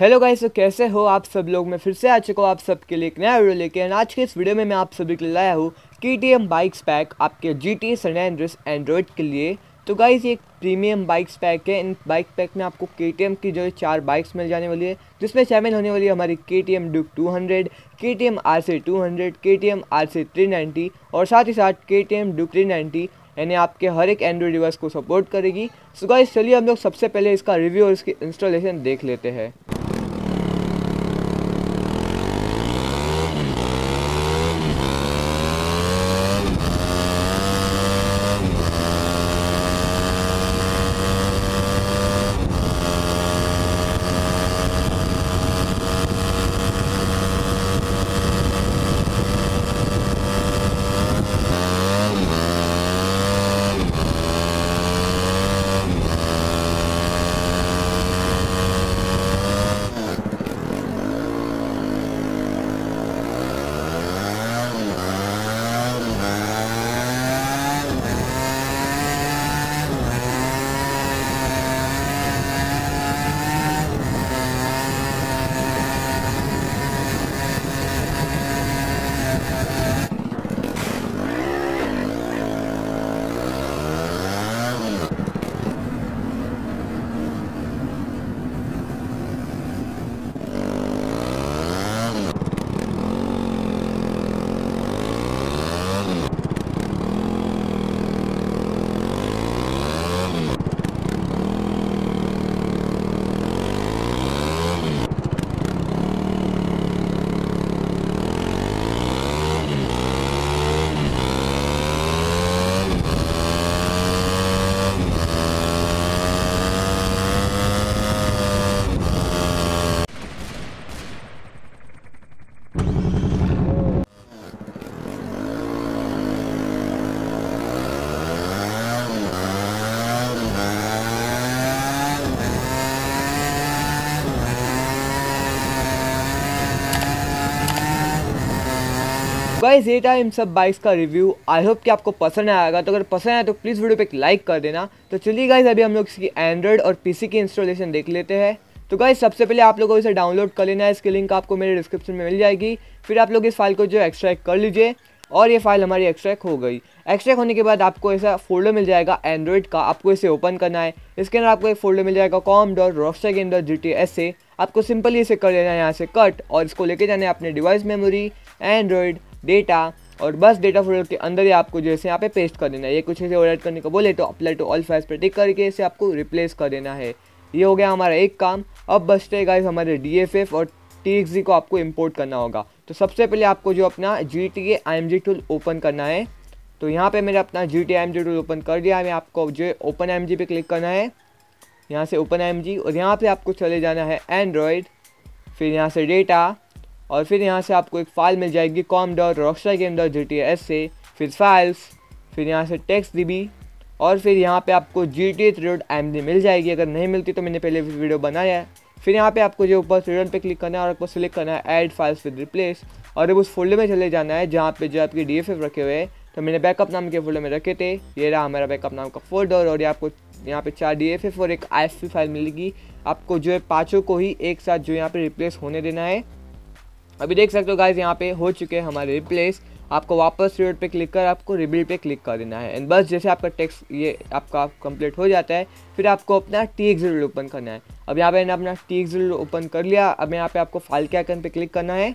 hello guys तो कैसे हो आप सब लोग मैं फिर से आ चुका हूँ आप सबके लिए एक नया वीडियो लेके एंड आज के इस वीडियो में मैं आप सभी के लिए लाया हूँ के टी एम बाइक्स पैक आपके जी टी सन एंड्रिस एंड्रॉयड के लिए तो गाइस ये एक प्रीमियम बाइक्स पैक है इन बाइक पैक में आपको के टी एम की जो है चार बाइक्स मिल जाने वाली है जिसमें शामिल होने वाली है हमारी K T M Duke two hundred K T M R से two hundred K T M R से थ्री नाइन्टी और साथ ही साथ K T M Duke three ninety यानी आपके हर एक एंड्रॉयड डिवाइस को सपोर्ट करेगी सो गाइस चलिए हम लोग सबसे पहले इसका रिव्यू और इसकी इंस्टॉलेशन देख लेते हैं गाइस ये था इन सब बाइक्स का रिव्यू आई होप कि आपको पसंद आएगा तो अगर पसंद आया तो प्लीज़ वीडियो पे एक लाइक कर देना तो चलिए गाइस अभी हम लोग इसकी एंड्रॉयड और पीसी की इंस्टॉलेशन देख लेते हैं तो गाइस सबसे पहले आप लोगों को इसे डाउनलोड कर लेना है इसकी लिंक आपको मेरे डिस्क्रिप्शन में मिल जाएगी फिर आप लोग इस फाइल को जो एक्सट्रैक्ट कर लीजिए और ये फाइल हमारी एक्सट्रैक्ट हो गई एक्सट्रैक्ट होने के बाद आपको ऐसा फोल्डर मिल जाएगा एंड्रॉइड का आपको इसे ओपन करना है इसके अंदर आपको एक फोल्डर मिल जाएगा कॉम डॉट रॉक्सा के जी टी एस ए आपको सिंपली इसे कर लेना है यहाँ से कट और इसको लेके जाना है अपने डिवाइस मेमोरी एंड्रॉयड डेटा और बस डेटा फोल्डर के अंदर ही आपको जो है यहाँ पे पेस्ट कर देना है ये कुछ ऐसे ऑर्डर करने को बोले तो अप्लाई टू ऑल फाइल्स पर टिक करके इसे आपको रिप्लेस कर देना है ये हो गया हमारा एक काम अब बचते इस हमारे डी और टी को आपको इम्पोर्ट करना होगा तो सबसे पहले आपको जो अपना G T I tool open करना है तो यहाँ पर मैंने अपना G T I tool open कर दिया है आपको जो ओपन आई पे क्लिक करना है यहाँ से ओपन आई और यहाँ पर आपको चले जाना है एंड्रॉयड फिर यहाँ से डेटा और फिर यहाँ से आपको एक फाइल मिल जाएगी com dot Rockstar game dot G T S से फिर फाइल्स फिर यहाँ से टेक्स डी और फिर यहाँ पे आपको G T three dot M D मिल जाएगी अगर नहीं मिलती तो मैंने पहले वीडियो बनाया है फिर यहाँ पे आपको जो ऊपर थ्रीडन पे क्लिक करना है और आपको सिलेक्ट करना है एड फाइल्स विद रिप्लेस और अब उस फोल्डर में चले जाना है जहाँ पे जो आपके डी एफ एफ रखे हुए हैं तो मैंने बैकअप नाम के फोल्डर में रखे थे ये रहा हमारा बैकअप नाम का फोल्डर और ये आपको यहाँ पे चार डी एफ एफ और एक आई पी फाइल मिलेगी आपको जो है पाँचों को ही एक साथ जो यहाँ पे रिप्लेस होने देना है अभी देख सकते हो गाइज यहाँ पे हो चुके हैं हमारे रिप्लेस आपको वापस रिवर्ट पे क्लिक कर आपको रिबिल पे क्लिक कर देना है एंड बस जैसे आपका टेक्स ये आपका कंप्लीट हो जाता है फिर आपको अपना टी एक्सल ओपन करना है अब यहाँ पे मैंने अपना टी एक्सिल ओपन कर लिया अब यहाँ पे आपको फाइल के आइकन पे क्लिक करना है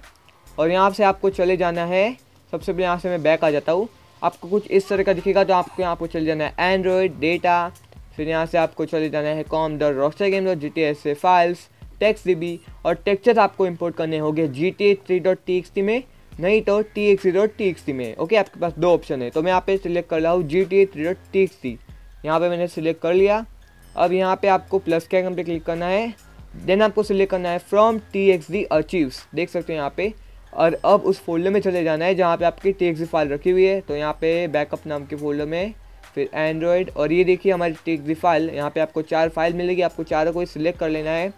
और यहाँ से आपको चले जाना है सबसे पहले यहाँ से मैं बैक आ जाता हूँ आपको कुछ इस तरह का दिखेगा तो आपको यहाँ पर चले जाना है एंड्रॉयड डेटा फिर यहाँ से आपको चले जाना है com dot roster game dot G T S से फाइल्स टेक्स डी और टेक्चर आपको इम्पोर्ट करने होंगे G T three dot T X T में नहीं तो T X T dot T X T में ओके आपके पास दो ऑप्शन है तो मैं यहाँ पे सिलेक्ट कर रहा हूँ G T three dot T X T यहाँ पर मैंने सिलेक्ट कर लिया अब यहाँ पे आपको प्लस के आइकन पर क्लिक करना है देन आपको सिलेक्ट करना है from T X D archives देख सकते हो यहाँ पे और अब उस फोल्डर में चले जाना है जहाँ पे आपकी टी एक्स डी फाइल रखी हुई है तो यहाँ पे बैकअप नाम के फोल्डर में फिर एंड्रॉयड और ये देखिए हमारी टी एक्स डी फाइल यहाँ पे आपको चार फाइल मिलेगी आपको चारों को सिलेक्ट कर लेना है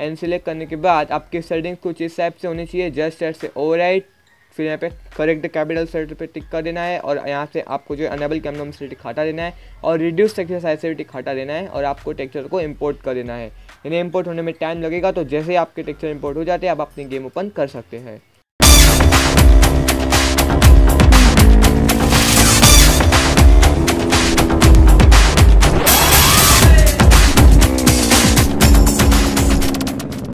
एंड सिलेक्ट करने के बाद आपकी सेटिंग कुछ इस टाइप से होनी चाहिए जस्ट सेट से ओवर फिर यहाँ पे करेक्ट कैपिटल सेट पे टिक कर देना है और यहाँ से आपको जो है अनेबल कैमरा से टिक हटा देना है और रिड्यूस टेक्चर साइज से टिक हटा देना है और आपको टेक्चर को इम्पोर्ट कर देना है यानी इम्पोर्ट होने में टाइम लगेगा तो जैसे ही आपके टेक्चर इम्पोर्ट हो जाते हैं आप अपनी गेम ओपन कर सकते हैं